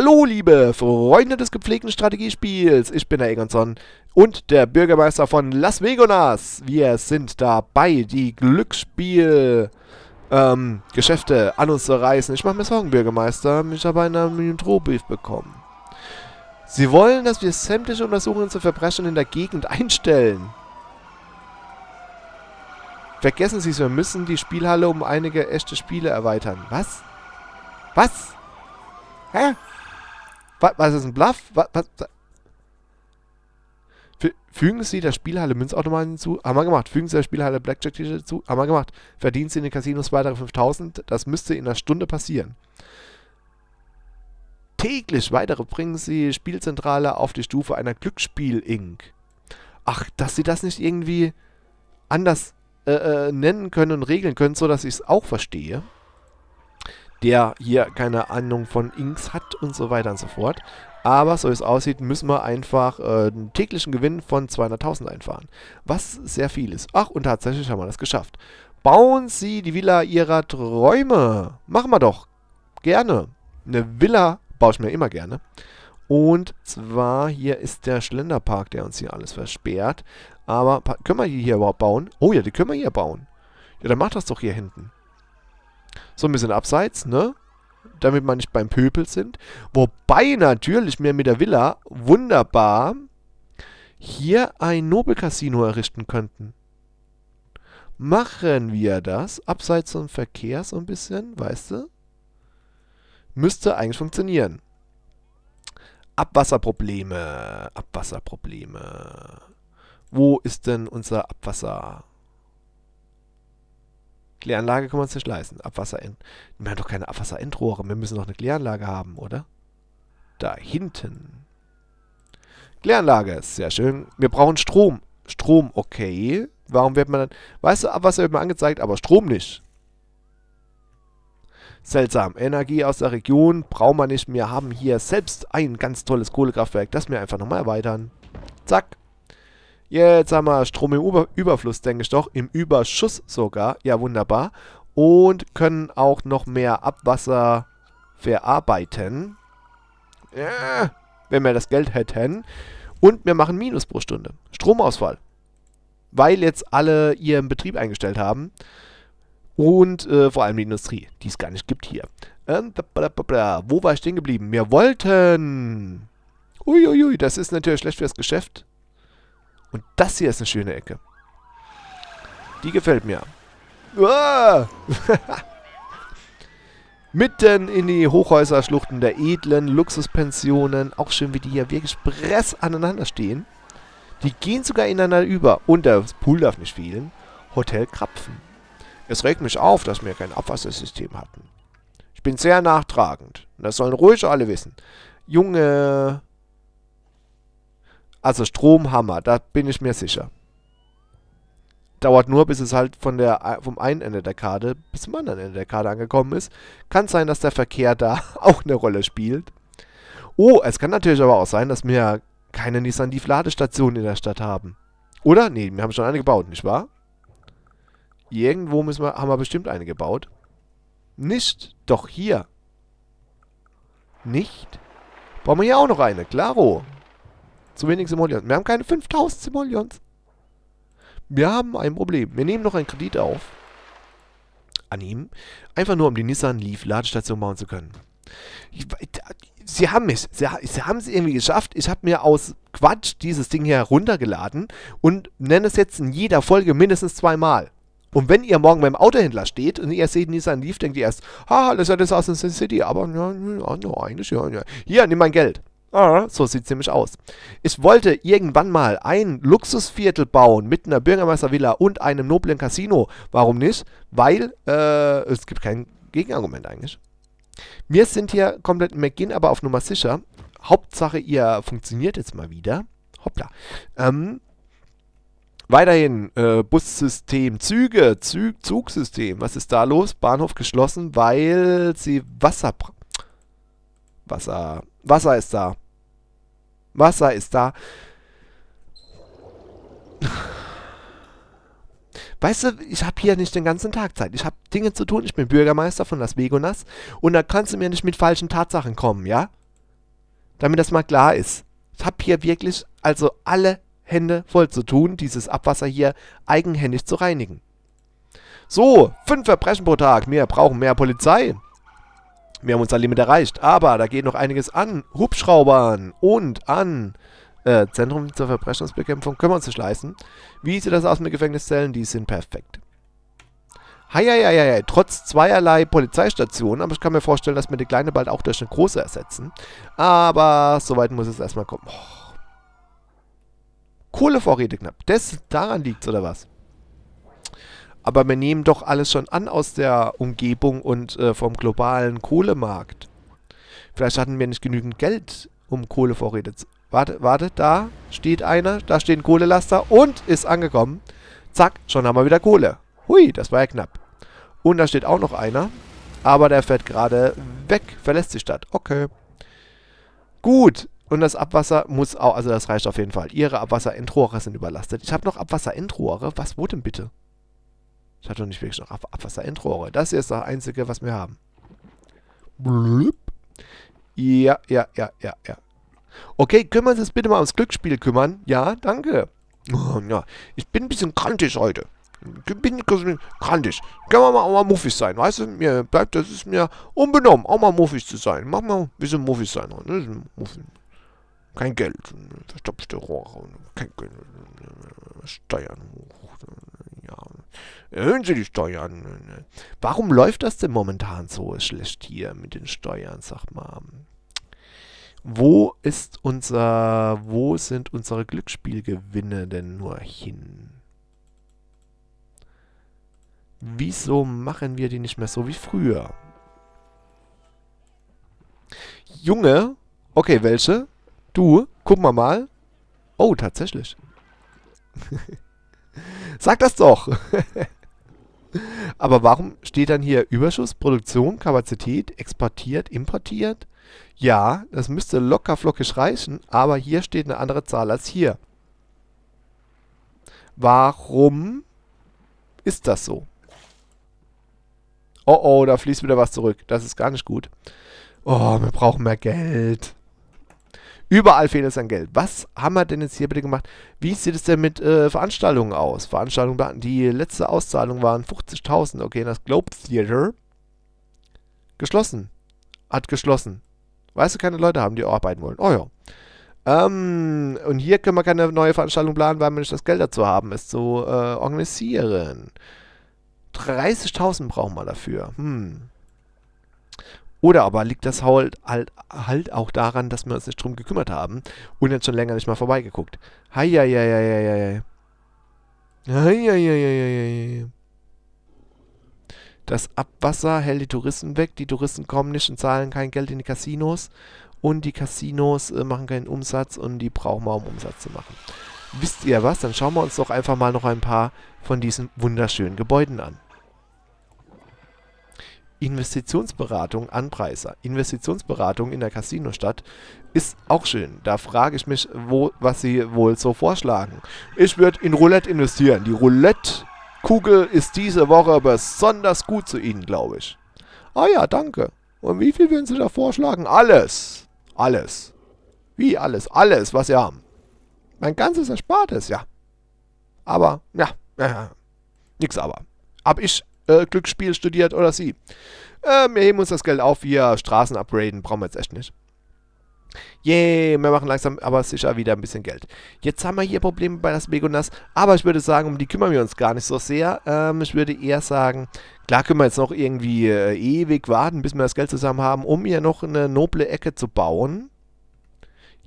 Hallo, liebe Freunde des gepflegten Strategiespiels. Ich bin der Egonson und der Bürgermeister von Las Vegonas. Wir sind dabei, die Glücksspiel... Ähm, Geschäfte an uns zu reißen. Ich mache mir Sorgen, Bürgermeister. Ich habe einen Drohbrief bekommen. Sie wollen, dass wir sämtliche Untersuchungen zu Verbrechen in der Gegend einstellen. Vergessen Sie es, wir müssen die Spielhalle um einige echte Spiele erweitern. Was? Was? Hä? Was, was ist ein Bluff? Was, was, Fügen Sie der Spielhalle Münzautomaten hinzu? Haben wir gemacht. Fügen Sie der Spielhalle Blackjack-Tische hinzu? Haben wir gemacht. Verdienen Sie in den Casinos weitere 5000? Das müsste in einer Stunde passieren. Täglich weitere bringen Sie Spielzentrale auf die Stufe einer Glücksspiel-Inc. Ach, dass Sie das nicht irgendwie anders äh, äh, nennen können und regeln können, sodass ich es auch verstehe der hier keine Ahnung von Inks hat und so weiter und so fort. Aber so wie es aussieht, müssen wir einfach äh, einen täglichen Gewinn von 200.000 einfahren. Was sehr viel ist. Ach, und tatsächlich haben wir das geschafft. Bauen Sie die Villa Ihrer Träume. Machen wir doch. Gerne. Eine Villa baue ich mir immer gerne. Und zwar hier ist der Schlenderpark, der uns hier alles versperrt. Aber können wir die hier überhaupt bauen? Oh ja, die können wir hier bauen. Ja, dann macht das doch hier hinten. So ein bisschen abseits, ne? Damit wir nicht beim Pöbel sind. Wobei natürlich mir mit der Villa wunderbar hier ein Nobelcasino errichten könnten. Machen wir das abseits vom Verkehr so ein bisschen, weißt du? Müsste eigentlich funktionieren. Abwasserprobleme. Abwasserprobleme. Wo ist denn unser Abwasser? Kläranlage kann man es nicht leisten. Abwasser in. Wir haben doch keine Abwasserendrohre. Wir müssen doch eine Kläranlage haben, oder? Da hinten. Kläranlage, sehr schön. Wir brauchen Strom. Strom, okay. Warum wird man dann... Weißt du, Abwasser wird mir angezeigt, aber Strom nicht. Seltsam. Energie aus der Region brauchen wir nicht. Wir haben hier selbst ein ganz tolles Kohlekraftwerk. Das wir einfach nochmal erweitern. Zack. Jetzt haben wir Strom im Über Überfluss, denke ich doch. Im Überschuss sogar. Ja, wunderbar. Und können auch noch mehr Abwasser verarbeiten. Ja, wenn wir das Geld hätten. Und wir machen Minus pro Stunde. Stromausfall. Weil jetzt alle ihren Betrieb eingestellt haben. Und äh, vor allem die Industrie, die es gar nicht gibt hier. Ähm, wo war ich stehen geblieben? Wir wollten... Uiuiui, das ist natürlich schlecht fürs Geschäft. Und das hier ist eine schöne Ecke. Die gefällt mir. Ah! Mitten in die Hochhäuserschluchten der edlen Luxuspensionen. Auch schön, wie die hier wirklich press aneinander stehen. Die gehen sogar ineinander über. Und das Pool darf nicht fehlen. Hotel Krapfen. Es regt mich auf, dass wir kein Abwassersystem hatten. Ich bin sehr nachtragend. Das sollen ruhig alle wissen. Junge also Stromhammer, da bin ich mir sicher. Dauert nur, bis es halt von der, äh, vom einen Ende der Karte bis zum anderen Ende der Karte angekommen ist. Kann sein, dass der Verkehr da auch eine Rolle spielt. Oh, es kann natürlich aber auch sein, dass wir keine Nissan Leaf Ladestationen in der Stadt haben. Oder? Nee, wir haben schon eine gebaut, nicht wahr? Irgendwo müssen wir, haben wir bestimmt eine gebaut. Nicht? Doch hier. Nicht? Bauen wir hier auch noch eine? Klaro. Zu wenig Simoleons. Wir haben keine 5000 Simoleons. Wir haben ein Problem. Wir nehmen noch einen Kredit auf. An ihm. Einfach nur, um die Nissan Leaf Ladestation bauen zu können. Ich, sie haben es. Sie, sie haben es irgendwie geschafft. Ich habe mir aus Quatsch dieses Ding hier heruntergeladen und nenne es jetzt in jeder Folge mindestens zweimal. Und wenn ihr morgen beim Autohändler steht und ihr seht Nissan Leaf, denkt ihr erst, ha, das ist ja das aus der City, aber ja, ja, eigentlich, ja, ja. Hier, nimm mein Geld. Ah, so sieht es nämlich aus. Ich wollte irgendwann mal ein Luxusviertel bauen mit einer Bürgermeistervilla und einem noblen Casino. Warum nicht? Weil äh, es gibt kein Gegenargument eigentlich. Wir sind hier komplett, wir gehen aber auf Nummer sicher. Hauptsache, ihr funktioniert jetzt mal wieder. Hoppla. Ähm, weiterhin, äh, Bussystem, Züge, Zug, Zugsystem. Was ist da los? Bahnhof geschlossen, weil sie Wasser brauchen. Wasser. Wasser ist da. Wasser ist da. Weißt du, ich habe hier nicht den ganzen Tag Zeit. Ich habe Dinge zu tun. Ich bin Bürgermeister von Las Vegas und da kannst du mir nicht mit falschen Tatsachen kommen, ja? Damit das mal klar ist. Ich habe hier wirklich also alle Hände voll zu tun, dieses Abwasser hier eigenhändig zu reinigen. So, fünf Verbrechen pro Tag. Wir brauchen mehr Polizei. Wir haben unser Limit erreicht, aber da geht noch einiges an Hubschraubern und an äh, Zentrum zur Verbrechensbekämpfung können wir uns nicht leisten. Wie sieht das aus mit Gefängniszellen? Die sind perfekt. Heieiei, trotz zweierlei Polizeistationen, aber ich kann mir vorstellen, dass wir die kleine bald auch durch eine große ersetzen. Aber soweit muss es erstmal kommen. Oh. Kohlevorräte knapp. Das, daran liegt's, oder was? aber wir nehmen doch alles schon an aus der Umgebung und äh, vom globalen Kohlemarkt. Vielleicht hatten wir nicht genügend Geld, um Kohlevorräte zu... Warte, warte, da steht einer, da stehen ein Kohlelaster und ist angekommen. Zack, schon haben wir wieder Kohle. Hui, das war ja knapp. Und da steht auch noch einer, aber der fährt gerade weg, verlässt die Stadt. Okay. Gut, und das Abwasser muss auch, also das reicht auf jeden Fall. Ihre Abwasserendrohre sind überlastet. Ich habe noch Abwasserendrohre. Was wo denn bitte? Ich hatte doch nicht wirklich noch Abwasser-Endrohre. Das hier ist das Einzige, was wir haben. Blüpp. Ja, ja, ja, ja, ja. Okay, können wir uns jetzt bitte mal ums Glücksspiel kümmern? Ja, danke. Oh, ja, ich bin ein bisschen krantig heute. Ich bin ein bisschen krantig. Können wir mal auch mal muffig sein, weißt du? Mir bleibt, das ist mir unbenommen, auch mal muffig zu sein. Mach mal ein bisschen muffig sein. Ne? Kein Geld. Verstopfte Rohre. Kein Geld. Steuern hoch ja, erhöhen Sie die Steuern. Ne, ne. Warum läuft das denn momentan so schlecht hier mit den Steuern, sag mal? Wo ist unser, wo sind unsere Glücksspielgewinne denn nur hin? Wieso machen wir die nicht mehr so wie früher? Junge, okay, welche? Du, gucken wir mal. Oh, tatsächlich. Sag das doch. Aber warum steht dann hier Überschuss, Produktion, Kapazität, exportiert, importiert? Ja, das müsste locker flockig reichen, aber hier steht eine andere Zahl als hier. Warum ist das so? Oh oh, da fließt wieder was zurück. Das ist gar nicht gut. Oh, wir brauchen mehr Geld. Überall fehlt es an Geld. Was haben wir denn jetzt hier bitte gemacht? Wie sieht es denn mit äh, Veranstaltungen aus? Veranstaltungen, die letzte Auszahlung waren 50.000. Okay, das Globe Theater. Geschlossen. Hat geschlossen. Weißt du, keine Leute haben, die arbeiten wollen. Oh ja. Ähm, und hier können wir keine neue Veranstaltung planen, weil wir nicht das Geld dazu haben, es zu äh, organisieren. 30.000 brauchen wir dafür. Hm. Oder aber liegt das halt, halt, halt auch daran, dass wir uns nicht drum gekümmert haben und jetzt schon länger nicht mal vorbeigeguckt. Heieieiei. Heieieiei. Das Abwasser hält die Touristen weg, die Touristen kommen nicht und zahlen kein Geld in die Casinos und die Casinos äh, machen keinen Umsatz und die brauchen wir, um Umsatz zu machen. Wisst ihr was? Dann schauen wir uns doch einfach mal noch ein paar von diesen wunderschönen Gebäuden an. Investitionsberatung an Anpreiser. Investitionsberatung in der Casinostadt ist auch schön. Da frage ich mich, wo, was sie wohl so vorschlagen. Ich würde in Roulette investieren. Die Roulette-Kugel ist diese Woche besonders gut zu Ihnen, glaube ich. Ah ja, danke. Und wie viel würden Sie da vorschlagen? Alles. Alles. Wie alles? Alles, was Sie haben. Mein ganzes Erspartes, ja. Aber, ja, ja, nix aber. Hab ich äh, Glücksspiel studiert oder sie. Äh, wir heben uns das Geld auf, wir Straßen upgraden, brauchen wir jetzt echt nicht. Yay, wir machen langsam aber sicher wieder ein bisschen Geld. Jetzt haben wir hier Probleme bei das Vegas, aber ich würde sagen, um die kümmern wir uns gar nicht so sehr. Ähm, ich würde eher sagen, klar können wir jetzt noch irgendwie äh, ewig warten, bis wir das Geld zusammen haben, um hier noch eine noble Ecke zu bauen.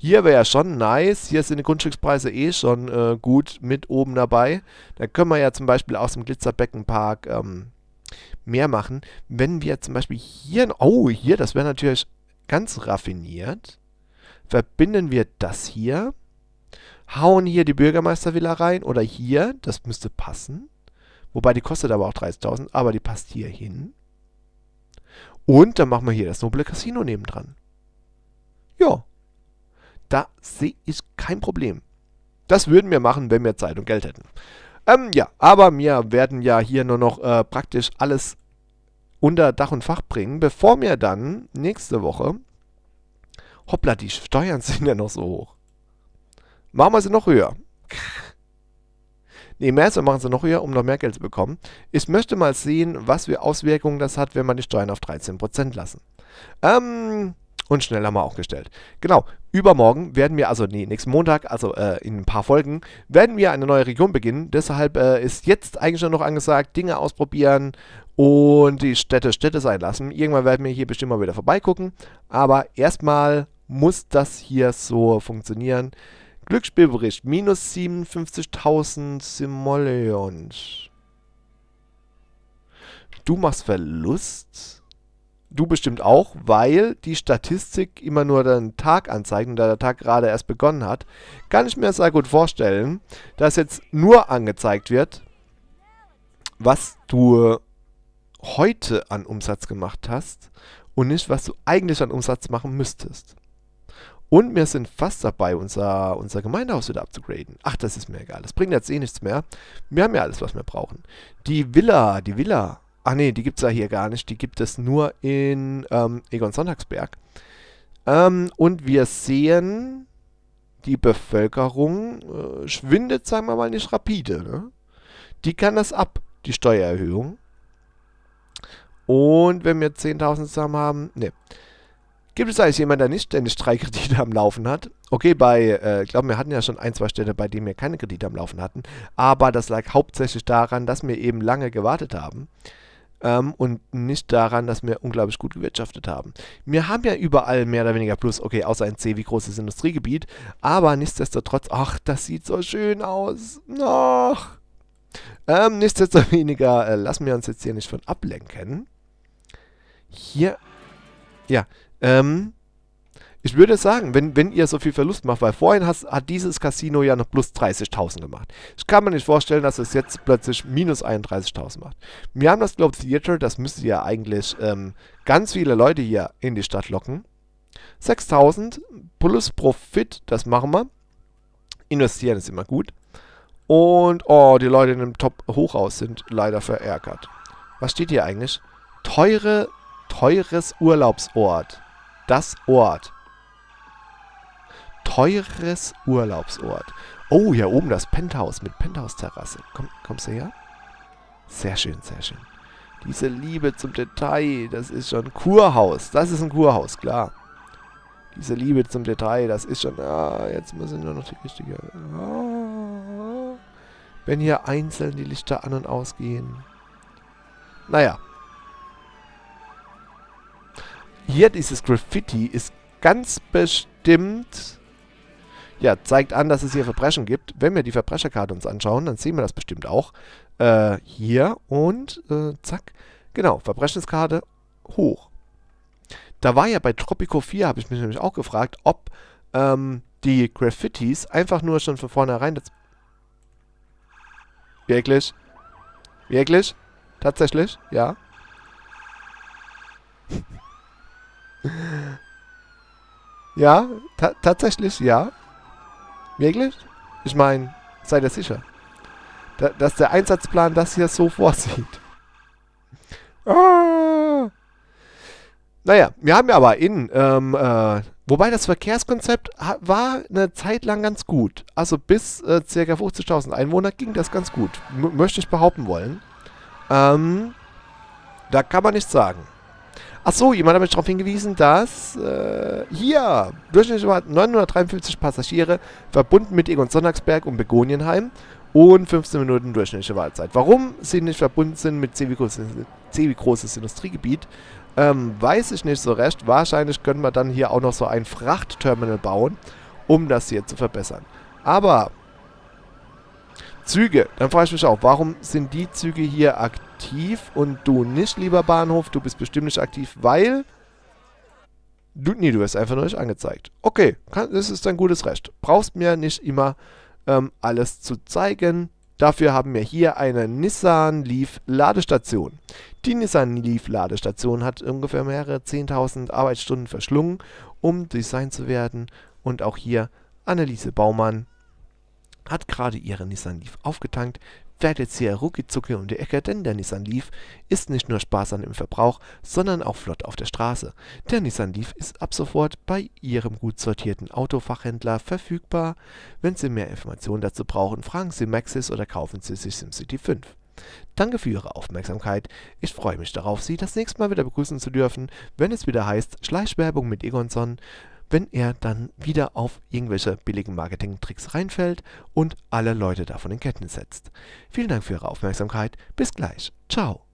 Hier wäre ja schon nice. Hier sind die Grundstückspreise eh schon äh, gut mit oben dabei. Da können wir ja zum Beispiel aus dem Glitzerbeckenpark ähm, mehr machen. Wenn wir zum Beispiel hier, oh, hier, das wäre natürlich ganz raffiniert. Verbinden wir das hier, hauen hier die Bürgermeistervilla rein oder hier, das müsste passen. Wobei die kostet aber auch 30.000, aber die passt hier hin. Und dann machen wir hier das noble Casino nebendran. Ja, da sehe ich kein Problem. Das würden wir machen, wenn wir Zeit und Geld hätten. Ähm, ja, aber wir werden ja hier nur noch äh, praktisch alles unter Dach und Fach bringen, bevor wir dann nächste Woche... Hoppla, die Steuern sind ja noch so hoch. Machen wir sie noch höher. Nee, mehr machen sie noch höher, um noch mehr Geld zu bekommen. Ich möchte mal sehen, was für Auswirkungen das hat, wenn man die Steuern auf 13% lassen. Ähm, und schnell haben wir auch gestellt. Genau, übermorgen werden wir, also nee, nächsten Montag, also äh, in ein paar Folgen, werden wir eine neue Region beginnen. Deshalb äh, ist jetzt eigentlich schon noch angesagt, Dinge ausprobieren und die Städte Städte sein lassen. Irgendwann werden wir hier bestimmt mal wieder vorbeigucken. Aber erstmal muss das hier so funktionieren. Glücksspielbericht, minus 57.000 Simoleons. Du machst Verlust? Du bestimmt auch, weil die Statistik immer nur den Tag anzeigt und da der Tag gerade erst begonnen hat, kann ich mir sehr gut vorstellen, dass jetzt nur angezeigt wird, was du heute an Umsatz gemacht hast und nicht, was du eigentlich an Umsatz machen müsstest. Und wir sind fast dabei, unser, unser Gemeindehaus wieder abzugraden. Ach, das ist mir egal. Das bringt jetzt eh nichts mehr. Wir haben ja alles, was wir brauchen. Die Villa, die Villa Ach nee, die gibt es ja hier gar nicht. Die gibt es nur in ähm, Egon Sonntagsberg. Ähm, und wir sehen, die Bevölkerung äh, schwindet, sagen wir mal, nicht rapide. Ne? Die kann das ab, die Steuererhöhung. Und wenn wir 10.000 zusammen haben, ne. Gibt es eigentlich jemanden, der nicht ständig drei Kredite am Laufen hat? Okay, bei, äh, ich glaube, wir hatten ja schon ein, zwei Städte, bei denen wir keine Kredite am Laufen hatten. Aber das lag hauptsächlich daran, dass wir eben lange gewartet haben ähm, und nicht daran, dass wir unglaublich gut gewirtschaftet haben. Wir haben ja überall mehr oder weniger Plus, okay, außer ein C wie großes Industriegebiet, aber nichtsdestotrotz, ach, das sieht so schön aus. Noch. Ähm, nichtsdestoweniger äh, lassen wir uns jetzt hier nicht von ablenken. Hier, ja, ähm, ich würde sagen, wenn, wenn ihr so viel Verlust macht, weil vorhin has, hat dieses Casino ja noch plus 30.000 gemacht. Ich kann mir nicht vorstellen, dass es jetzt plötzlich minus 31.000 macht. Wir haben das Globe Theater, das müsste ja eigentlich ähm, ganz viele Leute hier in die Stadt locken. 6.000 plus Profit, das machen wir. Investieren ist immer gut. Und, oh, die Leute in dem Top-Hochhaus sind leider verärgert. Was steht hier eigentlich? Teure, teures Urlaubsort. Das Ort teures Urlaubsort. Oh, hier oben das Penthouse mit Penthouse-Terrasse. Komm, kommst du her? Sehr schön, sehr schön. Diese Liebe zum Detail, das ist schon Kurhaus. Das ist ein Kurhaus, klar. Diese Liebe zum Detail, das ist schon... Ah, jetzt muss ich nur noch die richtige... Ah, wenn hier einzeln die Lichter an und ausgehen. Naja. Hier dieses Graffiti ist ganz bestimmt ja, zeigt an, dass es hier Verbrechen gibt. Wenn wir die Verbrecherkarte uns anschauen, dann sehen wir das bestimmt auch. Äh, hier und äh, zack. Genau, Verbrechenskarte hoch. Da war ja bei Tropico 4, habe ich mich nämlich auch gefragt, ob ähm, die Graffitis einfach nur schon von vornherein... Das Wirklich? Wirklich? Tatsächlich? Ja. ja, ta tatsächlich ja. Wirklich? Ich meine, seid ihr sicher? Da, dass der Einsatzplan das hier so vorsieht. Ah. Naja, wir haben ja aber in, ähm, äh, wobei das Verkehrskonzept war eine Zeit lang ganz gut. Also bis äh, ca. 50.000 Einwohner ging das ganz gut, M möchte ich behaupten wollen. Ähm, da kann man nichts sagen. Achso, jemand hat mich darauf hingewiesen, dass äh, hier durchschnittlich 953 Passagiere verbunden mit Egon Sonnagsberg und Begonienheim und 15 Minuten durchschnittliche Wahlzeit. Warum sie nicht verbunden sind mit CW großes, Industriegebiet, ähm, weiß ich nicht so recht. Wahrscheinlich können wir dann hier auch noch so ein Frachtterminal bauen, um das hier zu verbessern. Aber Züge, dann frage ich mich auch, warum sind die Züge hier aktiv? aktiv und du nicht, lieber Bahnhof. Du bist bestimmt nicht aktiv, weil... Du, nee, du wirst einfach nur nicht angezeigt. Okay, kann, das ist dein gutes Recht. Brauchst mir nicht immer ähm, alles zu zeigen. Dafür haben wir hier eine Nissan Leaf Ladestation. Die Nissan Leaf Ladestation hat ungefähr mehrere 10.000 Arbeitsstunden verschlungen, um designt zu werden. Und auch hier Anneliese Baumann hat gerade ihre Nissan Leaf aufgetankt. Fährt jetzt hier ruckizucki um die Ecke, denn der Nissan Leaf ist nicht nur sparsam im Verbrauch, sondern auch flott auf der Straße. Der Nissan Leaf ist ab sofort bei Ihrem gut sortierten Autofachhändler verfügbar. Wenn Sie mehr Informationen dazu brauchen, fragen Sie Maxis oder kaufen Sie sich SimCity 5. Danke für Ihre Aufmerksamkeit. Ich freue mich darauf, Sie das nächste Mal wieder begrüßen zu dürfen, wenn es wieder heißt Schleichwerbung mit Egonson wenn er dann wieder auf irgendwelche billigen Marketing-Tricks reinfällt und alle Leute davon in Ketten setzt. Vielen Dank für Ihre Aufmerksamkeit. Bis gleich. Ciao.